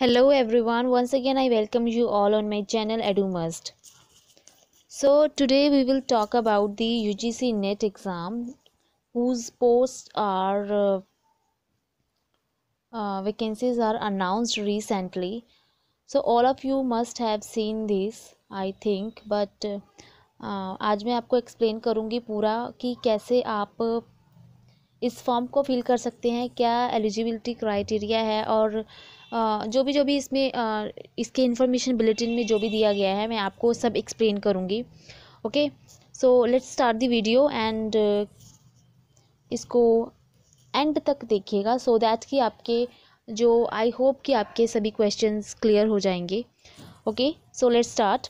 hello everyone once again i welcome you all on my channel edumust so today we will talk about the ugc net exam whose posts are uh, uh, vacancies are announced recently so all of you must have seen this i think but uh, आज मैं आपको explain करूंगी पूरा कि कैसे आप इस form को फिल कर सकते हैं क्या एलिजिबिलिटी क्राइटेरिया है और uh, जो भी जो भी इसमें इसके इन्फॉर्मेशन बुलेटिन में जो भी दिया गया है मैं आपको सब एक्सप्लेन करूँगी okay so let's start the video and इसको एंड तक देखिएगा सो दैट कि आपके जो आई होप कि आपके सभी क्वेश्चंस क्लियर हो जाएंगे okay so let's start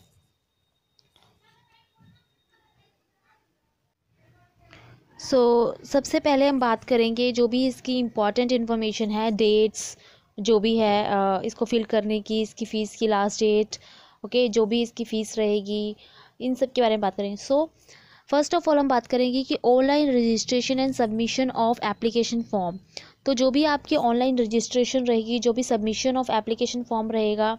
so सबसे पहले हम बात करेंगे जो भी इसकी इम्पॉर्टेंट इन्फॉर्मेशन है डेट्स जो भी है इसको फिल करने की इसकी फ़ीस की लास्ट डेट ओके जो भी इसकी फ़ीस रहेगी इन सब के बारे में बात करेंगे सो फर्स्ट ऑफ ऑल हम बात करेंगे कि online registration and submission of application form तो जो भी आपकी ऑनलाइन रजिस्ट्रेशन रहेगी जो भी सबमिशन ऑफ एप्लीकेशन फॉर्म रहेगा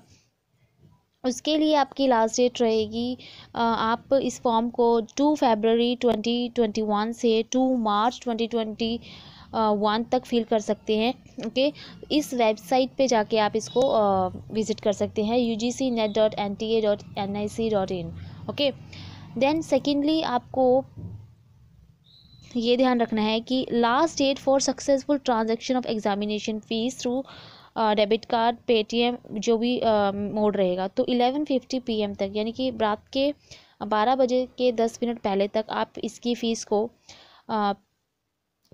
उसके लिए आपकी लास्ट डेट रहेगी आप इस फॉर्म को two February twenty twenty one से two March twenty twenty one तक फिल कर सकते हैं ओके इस वेबसाइट पे जाके आप इसको विज़िट कर सकते हैं U G C net dot N T A dot N I C dot in okay then secondly आपको ये ध्यान रखना है कि last date for successful transaction of examination fees through debit card Paytm जो भी मोड रहेगा तो एलेवन फिफ्टी पी एम तक यानी कि रात के बारह बजे के दस मिनट पहले तक आप इसकी फ़ीस को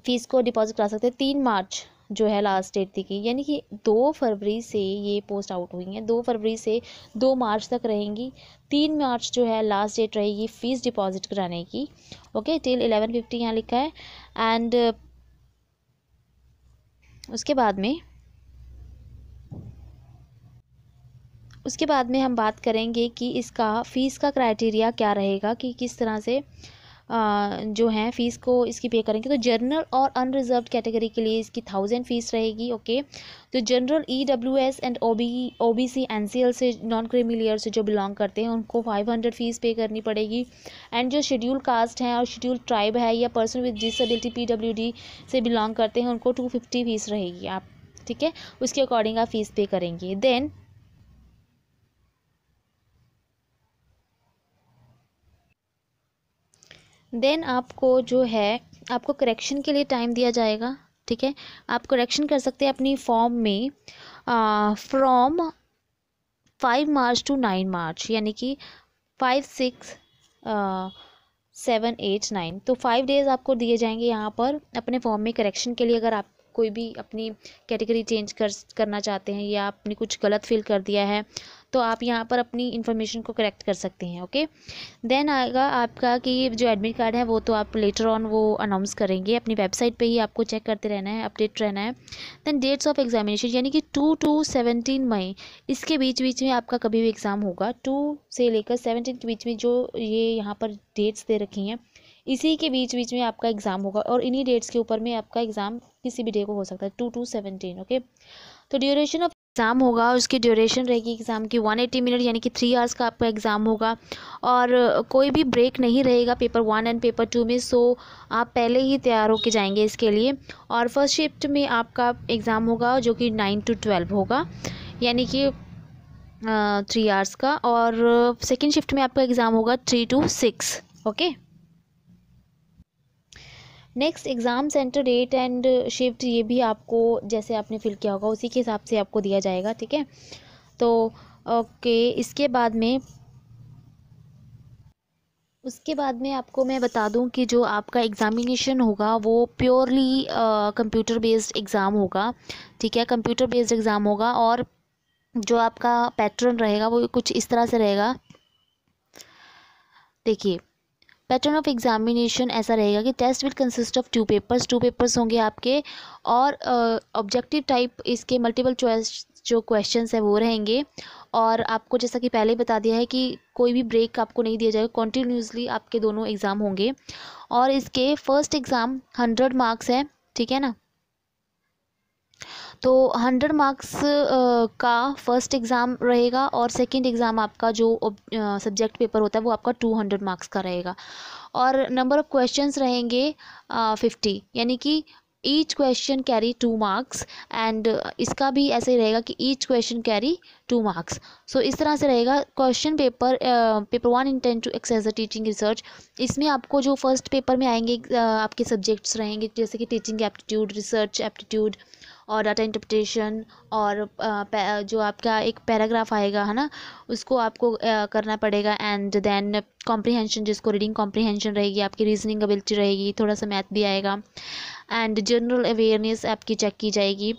फ़ीस को डिपॉजिट करा सकते हैं तीन मार्च जो है लास्ट डेट थी की यानी कि दो फरवरी से ये पोस्ट आउट हुई हैं दो फरवरी से दो मार्च तक रहेंगी तीन मार्च जो है लास्ट डेट रहेगी फ़ीस डिपॉजिट कराने की ओके टिल एलेवन फिफ्टी यहाँ लिखा है एंड उसके बाद में उसके बाद में हम बात करेंगे कि इसका फ़ीस का क्राइटेरिया क्या रहेगा कि किस तरह से जो है फ़ीस को इसकी पे करेंगे तो जनरल और अनरिजर्व कैटेगरी के लिए इसकी थाउजेंड फ़ीस रहेगी ओके तो general E W S and O B O B C N C L से नॉन क्रीमिलियर से जो बिलोंग करते हैं उनको फाइव हंड्रेड फ़ीस पे करनी पड़ेगी एंड जो शेड्यूल कास्ट हैं और शेड्यूल ट्राइब है या person with disability P W D से बिलोंग करते हैं उनको टू फिफ्टी फ़ीस रहेगी आप ठीक है उसके अकॉर्डिंग आप फ़ीस पे करेंगे देन देन आपको जो है आपको करेक्शन के लिए टाइम दिया जाएगा ठीक है आप करेक्शन कर सकते हैं अपनी फॉर्म में from five March to nine March यानी कि five six seven eight nine तो फाइव डेज़ आपको दिए जाएंगे यहाँ पर अपने फॉर्म में करेक्शन के लिए अगर आप कोई भी अपनी कैटेगरी चेंज कर करना चाहते हैं या आपने कुछ गलत फील कर दिया है तो आप यहाँ पर अपनी इन्फॉर्मेशन को करेक्ट कर सकते हैं ओके देन आएगा आपका कि जो एडमिट कार्ड है वो तो आप लेटर ऑन वो अनाउंस करेंगे अपनी वेबसाइट पर ही आपको चेक करते रहना है अपडेट रहना है देन डेट्स ऑफ एग्जामिनेशन यानी कि टू टू सेवनटीन मई इसके बीच बीच में आपका कभी भी एग्ज़ाम होगा टू से लेकर सेवनटीन के बीच में जो ये यहाँ पर डेट्स दे रखी हैं इसी के बीच बीच में आपका एग्ज़ाम होगा और इन्हीं डेट्स के ऊपर में आपका एग्ज़ाम किसी भी डे को हो सकता है टू टू सेवनटीन ओके तो ड्यूरेशन ऑफ एग्ज़ाम होगा उसकी ड्यूरेशन रहेगी एग्ज़ाम की वन एटी मिनट यानी कि थ्री आवर्स का आपका एग्ज़ाम होगा और कोई भी ब्रेक नहीं रहेगा paper one and paper two में सो आप पहले ही तैयार होके जाएंगे इसके लिए और फर्स्ट शिफ्ट में आपका एग्ज़ाम होगा जो कि नाइन टू ट्वेल्व होगा यानी कि थ्री आवर्स का और सेकेंड शिफ्ट में आपका एग्ज़ाम होगा three two six okay next exam centre date and shift ये भी आपको जैसे आपने फिल किया होगा उसी के हिसाब से आपको दिया जाएगा ठीक है तो ओके इसके बाद में उसके बाद में आपको मैं बता दूं कि जो आपका एग्ज़ामिनेशन होगा वो प्योरली कंप्यूटर बेस्ड एग्ज़ाम होगा ठीक है कंप्यूटर बेस्ड एग्ज़ाम होगा और जो आपका पैटर्न रहेगा वो कुछ इस तरह से रहेगा देखिए पैटर्न ऑफ एग्जामिनेशन ऐसा रहेगा कि test will consist of two papers two papers होंगे आपके और ऑब्जेक्टिव uh, टाइप इसके मल्टीपल चॉइस जो क्वेश्चन है वो रहेंगे और आपको जैसा कि पहले बता दिया है कि कोई भी ब्रेक आपको नहीं दिया जाएगा कॉन्टीन्यूसली आपके दोनों एग्ज़ाम होंगे और इसके फर्स्ट एग्ज़ाम हंड्रेड मार्क्स है ठीक है ना तो हंड्रेड मार्क्स का फर्स्ट एग्ज़ाम रहेगा और सेकंड एग्ज़ाम आपका जो सब्जेक्ट पेपर होता है वो आपका टू हंड्रेड मार्क्स का रहेगा और नंबर ऑफ़ क्वेश्चंस रहेंगे फिफ्टी यानी कि each question carry two marks and इसका भी ऐसे ही रहेगा कि each question carry two marks so इस तरह से रहेगा question paper paper one intent to access the teaching research इसमें आपको जो फर्स्ट पेपर में आएंगे uh, आपके सब्जेक्ट्स रहेंगे जैसे कि टीचिंग एप्टीट्यूड रिसर्च एप्टीट्यूड और डाटा इंटरप्रिटेशन और जो आपका एक पैराग्राफ आएगा है ना उसको आपको करना पड़ेगा एंड देन कॉम्प्रिहेंशन जिसको रीडिंग कॉम्प्रिहेंशन रहेगी आपकी रीजनिंग एबिलिटी रहेगी थोड़ा सा मैथ भी आएगा एंड जनरल अवेयरनेस आपकी चेक की जाएगी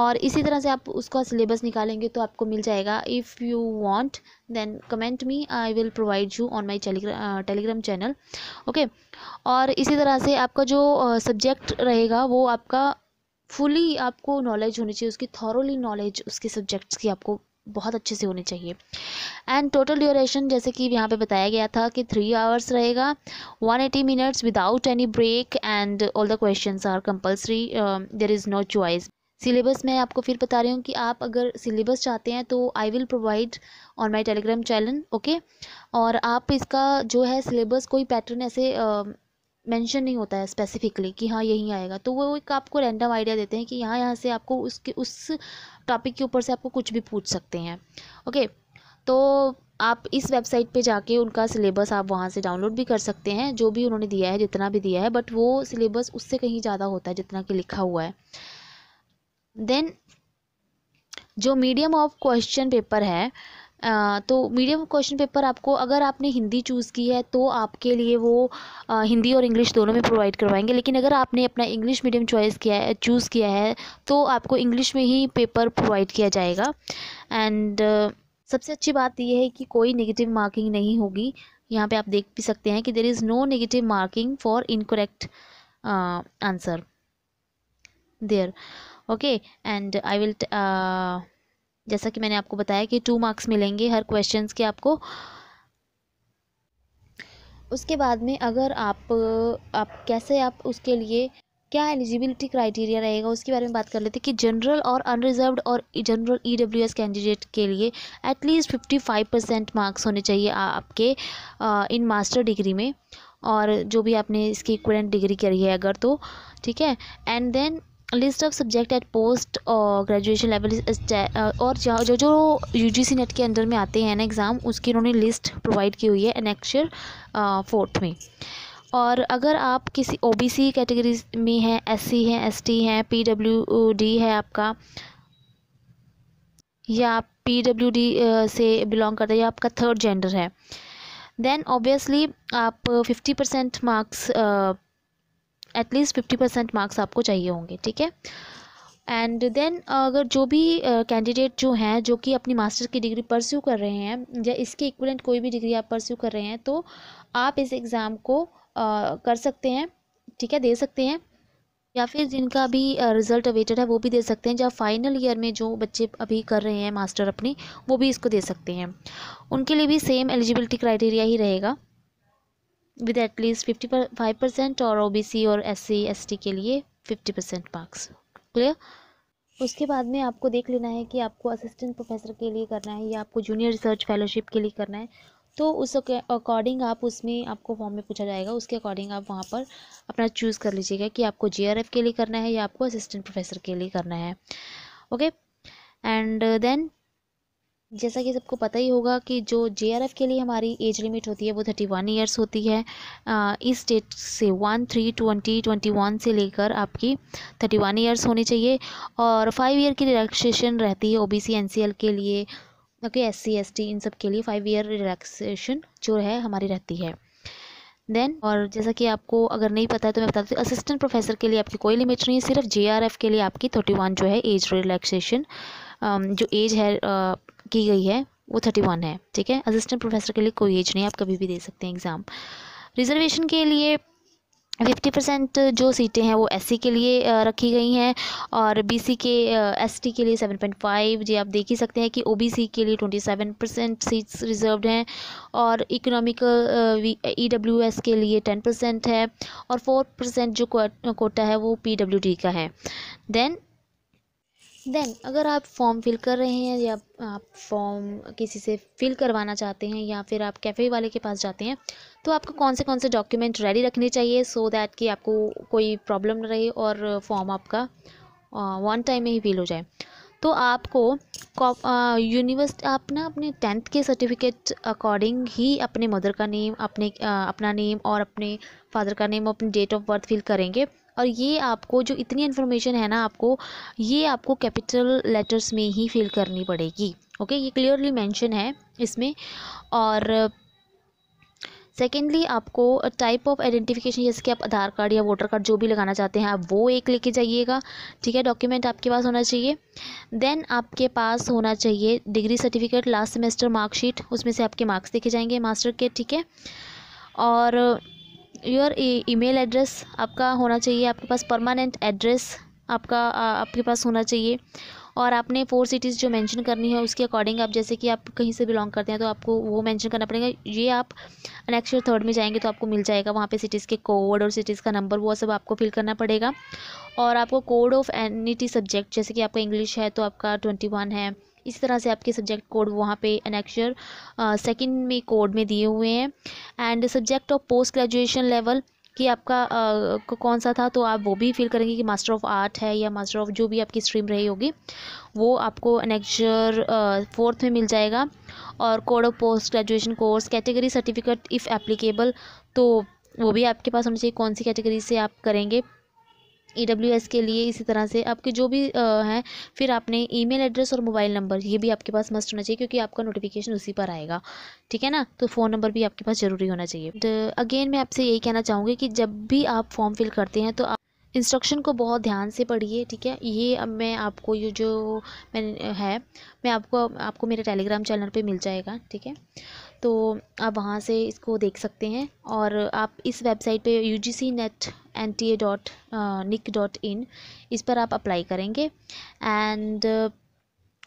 और इसी तरह से आप उसका सिलेबस निकालेंगे तो आपको मिल जाएगा if you want then comment me I will provide you on my Telegram channel okay और इसी तरह से आपका जो सब्जेक्ट रहेगा वो आपका फुली आपको नॉलेज होनी चाहिए उसकी थॉरोली नॉलेज उसके सब्जेक्ट्स की आपको बहुत अच्छे से होनी चाहिए एंड टोटल ड्यूरेशन जैसे कि यहाँ पे बताया गया था कि थ्री आवर्स रहेगा one eighty minutes without any break and all the question are compulsory there is no choice syllabus मैं आपको फिर बता रही हूँ कि आप अगर सिलेबस चाहते हैं तो I will provide on my Telegram channel okay और आप इसका जो है सिलेबस कोई पैटर्न ऐसे uh, मेंशन नहीं होता है स्पेसिफिकली कि हाँ यहीं आएगा तो वो एक आपको रैंडम आइडिया देते हैं कि यहाँ यहाँ से आपको उसके उस टॉपिक के ऊपर से आपको कुछ भी पूछ सकते हैं ओके तो आप इस वेबसाइट पे जाके उनका सिलेबस आप वहाँ से डाउनलोड भी कर सकते हैं जो भी उन्होंने दिया है जितना भी दिया है बट वो सिलेबस उससे कहीं ज़्यादा होता है जितना कि लिखा हुआ है देन जो मीडियम ऑफ क्वेश्चन पेपर है तो मीडियम क्वेश्चन पेपर आपको अगर आपने हिंदी चूज़ की है तो आपके लिए वो हिंदी और इंग्लिश दोनों में प्रोवाइड करवाएंगे लेकिन अगर आपने अपना इंग्लिश मीडियम चॉइस किया है चूज़ किया है तो आपको इंग्लिश में ही पेपर प्रोवाइड किया जाएगा एंड सबसे अच्छी बात यह है कि कोई नेगेटिव मार्किंग नहीं होगी यहाँ पे आप देख भी सकते हैं कि there is no negative marking for incorrect answer there okay and I will जैसा कि मैंने आपको बताया कि टू मार्क्स मिलेंगे हर क्वेश्चन के आपको उसके बाद में अगर आप आप कैसे आप उसके लिए क्या एलिजिबिलिटी क्राइटेरिया रहेगा उसके बारे में बात कर लेते हैं कि जनरल और अनरिजर्व्ड और general E W S candidate के लिए at least fifty five percent marks होने चाहिए आपके इन मास्टर डिग्री में और जो भी आपने इसकी इक्वलेंट डिग्री करी है अगर तो ठीक है and then list of subject at post और ग्रेजुएशन लेवल और जो जो सी नेट के अंदर में आते हैं ना एग्ज़ाम उसकी उन्होंने लिस्ट प्रोवाइड की हुई है एनेक्चर फोर्थ uh, में और अगर आप किसी ओ बी सी कैटेगरी में हैं एस सी हैं एस टी हैं पी डब्ल्यू डी है आपका या आप पी डब्ल्यू डी से बिलोंग करते हैं या आपका थर्ड जेंडर है देन ऑब्वियसली आप fifty percent marks at least fifty percent marks आपको चाहिए होंगे ठीक है एंड देन अगर जो भी कैंडिडेट uh, जो हैं जो कि अपनी मास्टर की डिग्री परस्यू कर रहे हैं या इसके इक्वलेंट कोई भी डिग्री आप परस्यू कर रहे हैं तो आप इस एग्ज़ाम को uh, कर सकते हैं ठीक है दे सकते हैं या फिर जिनका भी रिज़ल्ट अवेटेड है वो भी दे सकते हैं या फाइनल ईयर में जो बच्चे अभी कर रहे हैं मास्टर अपनी वो भी इसको दे सकते हैं उनके लिए भी सेम एलिजिबिलिटी क्राइटेरिया ही रहेगा with at least fifty five percent और सी और एस टी के लिए फिफ्टी परसेंट मार्क्स क्लियर उसके बाद में आपको देख लेना है कि आपको असिस्टेंट प्रोफेसर के लिए करना है या आपको जूनियर रिसर्च फेलोशिप के लिए करना है तो उस अकॉर्डिंग आप उसमें आपको फॉर्म में पूछा जाएगा उसके अकॉर्डिंग आप वहाँ पर अपना चूज़ कर लीजिएगा कि आपको जे के लिए करना है या आपको असिस्टेंट प्रोफेसर के लिए करना है ओके एंड देन जैसा कि सबको पता ही होगा कि जो जे के लिए हमारी एज लिमिट होती है वो थर्टी वन ईयर्स होती है इस डेट से one three twenty twenty one से लेकर आपकी थर्टी वन ईयर्स होनी चाहिए और फाइव ईयर की रिलैक्सेशन रहती है O B C N C L के लिए okay S C S T इन सब के लिए फाइव ईयर रिलैक्सेशन जो है हमारी रहती है देन और जैसा कि आपको अगर नहीं पता है तो मैं बता दूँ असिस्टेंट प्रोफेसर के लिए आपकी कोई लिमिट नहीं है सिर्फ जे के लिए आपकी थर्टी वन जो है एज रिलैक्सेशन जो एज है की गई है वो थर्टी वन है ठीक है असिस्टेंट प्रोफेसर के लिए कोई एज नहीं आप कभी भी दे सकते हैं एग्ज़ाम रिजर्वेशन के लिए फिफ्टी परसेंट जो सीटें हैं वो एस के लिए रखी गई हैं और बीसी के एसटी के लिए सेवन पॉइंट फाइव जी आप देख ही सकते हैं कि ओबीसी के लिए twenty seven percent seats reserve हैं और इकोनॉमिक एस e के लिए टेन परसेंट है और फोर परसेंट जो कोटा है वो डी का है देन देन अगर आप फॉर्म फिल कर रहे हैं या आप फॉर्म किसी से फिल करवाना चाहते हैं या फिर आप कैफ़े वाले के पास जाते हैं तो आपको कौन से कौन से डॉक्यूमेंट रेडी रखने चाहिए सो so दैट कि आपको कोई प्रॉब्लम ना रहे और फॉर्म आपका वन टाइम में ही फिल हो जाए तो आपको यूनिवर्सिटी आप ना अपने टेंथ के सर्टिफिकेट अकॉर्डिंग ही अपने मदर का नेम अपने आ, अपना नेम और अपने फादर का नेम अपनी डेट ऑफ बर्थ फिल करेंगे और ये आपको जो इतनी इन्फॉर्मेशन है ना आपको ये आपको कैपिटल लेटर्स में ही फिल करनी पड़ेगी ओके ये क्लियरली मैंशन है इसमें और सेकेंडली आपको टाइप ऑफ आइडेंटिफिकेशन जैसे कि आप आधार कार्ड या वोटर कार्ड जो भी लगाना चाहते हैं आप वो एक लेके जाइएगा ठीक है डॉक्यूमेंट आपके पास होना चाहिए देन आपके पास होना चाहिए degree certificate last semester marksheet उसमें से आपके मार्क्स देखे जाएंगे मास्टर के ठीक है और योर ईमेल एड्रेस आपका होना चाहिए आपके पास परमानेंट एड्रेस आपका आपके पास होना चाहिए और आपने फोर सिटीज़ जो मेंशन करनी है उसके अकॉर्डिंग आप जैसे कि आप कहीं से बिलोंग करते हैं तो आपको वो मेंशन करना पड़ेगा ये आप नेक्स्ट ईयर थर्ड में जाएंगे तो आपको मिल जाएगा वहाँ पे सिटीज़ के कोड और सिटीज़ का नंबर वो सब आपको फिल करना पड़ेगा और आपको कोड ऑफ एनिटी सब्जेक्ट जैसे कि आपका इंग्लिश है तो आपका ट्वेंटी वन है इस तरह से आपके सब्जेक्ट कोड वहाँ पे अनेक्चर सेकंड में कोड में दिए हुए हैं and subject of post graduation level कि आपका uh, कौन सा था तो आप वो भी फील करेंगे कि मास्टर ऑफ आर्ट है या मास्टर ऑफ जो भी आपकी स्ट्रीम रही होगी वो आपको अनेक्चर फोर्थ में मिल जाएगा और code of post graduation course category certificate if applicable तो वो भी आपके पास होना चाहिए कौन सी कैटेगरी से आप करेंगे ई डब्ल्यू एस के लिए इसी तरह से आपके जो भी हैं फिर आपने ईमेल एड्रेस और मोबाइल नंबर ये भी आपके पास मस्ट होना चाहिए क्योंकि आपका नोटिफिकेशन उसी पर आएगा ठीक है ना तो फ़ोन नंबर भी आपके पास ज़रूरी होना चाहिए तो अगेन मैं आपसे यही कहना चाहूँगी कि जब भी आप फॉर्म फिल करते हैं तो आप इंस्ट्रक्शन को बहुत ध्यान से पढ़िए ठीक है ये अब मैं आपको ये जो मैंने है मैं आपको आपको मेरे टेलीग्राम चैनल पे मिल जाएगा ठीक है तो आप वहाँ से इसको देख सकते हैं और आप इस वेबसाइट पे U G C net N T A dot nic dot in इस पर आप अप्लाई करेंगे एंड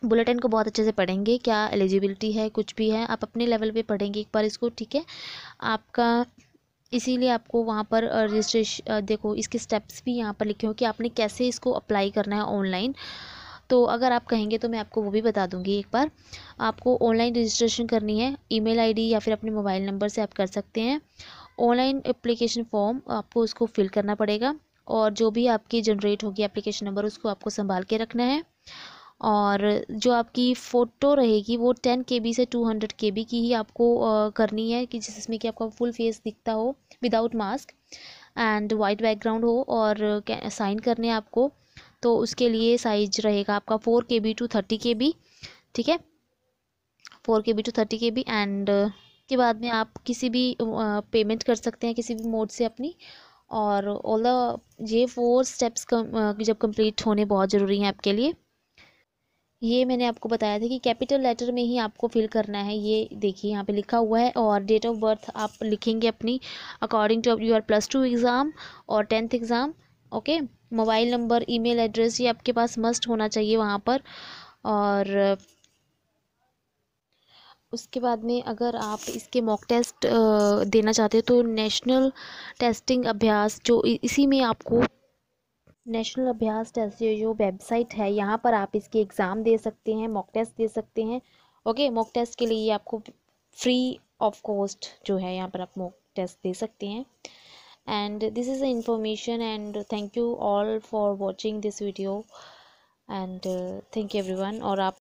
बुलेटिन को बहुत अच्छे से पढ़ेंगे क्या एलिजिबिलिटी है कुछ भी है आप अपने लेवल पे पढ़ेंगे एक बार इसको ठीक है आपका इसीलिए आपको वहाँ पर रजिस्ट्रेशन देखो इसके स्टेप्स भी यहाँ पर लिखे हो कि आपने कैसे इसको अप्लाई करना है ऑनलाइन तो अगर आप कहेंगे तो मैं आपको वो भी बता दूँगी एक बार आपको ऑनलाइन रजिस्ट्रेशन करनी है ईमेल आईडी या फिर अपने मोबाइल नंबर से आप कर सकते हैं ऑनलाइन एप्लीकेशन फॉर्म आपको उसको फिल करना पड़ेगा और जो भी आपकी जनरेट होगी एप्लीकेशन नंबर उसको आपको संभाल के रखना है और जो आपकी फ़ोटो रहेगी वो टेन के बी से टू हंड्रेड के बी की ही आपको करनी है कि जिसमें कि आपका फुल फेस दिखता हो without mask and white background हो और साइन करने आपको तो उसके लिए साइज रहेगा आपका four K B to thirty K B ठीक है four K B to thirty K B end के बाद में आप किसी भी पेमेंट uh, कर सकते हैं किसी भी मोड से अपनी और ओला ये फोर स्टेप्स कम, uh, जब कंप्लीट होने बहुत ज़रूरी हैं आपके लिए ये मैंने आपको बताया था कि कैपिटल लेटर में ही आपको फिल करना है ये देखिए यहाँ पे लिखा हुआ है और डेट ऑफ बर्थ आप लिखेंगे अपनी according to your plus two exam और tenth exam okay mobile number email address ये आपके पास मस्ट होना चाहिए वहाँ पर और उसके बाद में अगर आप इसके मॉक टेस्ट देना चाहते हैं तो नेशनल टेस्टिंग अभ्यास जो इसी में आपको नेशनल अभ्यास टेस्ट जो वेबसाइट है यहाँ पर आप इसके एग्ज़ाम दे सकते हैं मॉक टेस्ट दे सकते हैं ओके मॉक टेस्ट के लिए आपको फ्री ऑफ कॉस्ट जो है यहाँ पर आप मॉक टेस्ट दे सकते हैं and this is the information and thank you all for watching this video and uh, thank you everyone or up